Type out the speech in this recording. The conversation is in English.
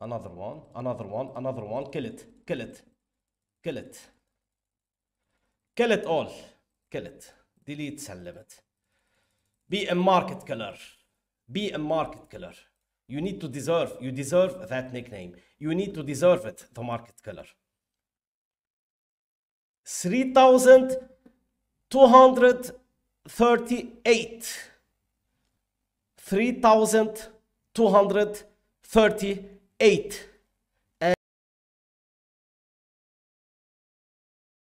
another one, another one, another one, kill it, kill it, kill it, kill it all, kill it, delete سلمت. Be a market killer, be a market killer. You need to deserve, you deserve that nickname. You need to deserve it, the market killer. 3,238. 3,238 eight.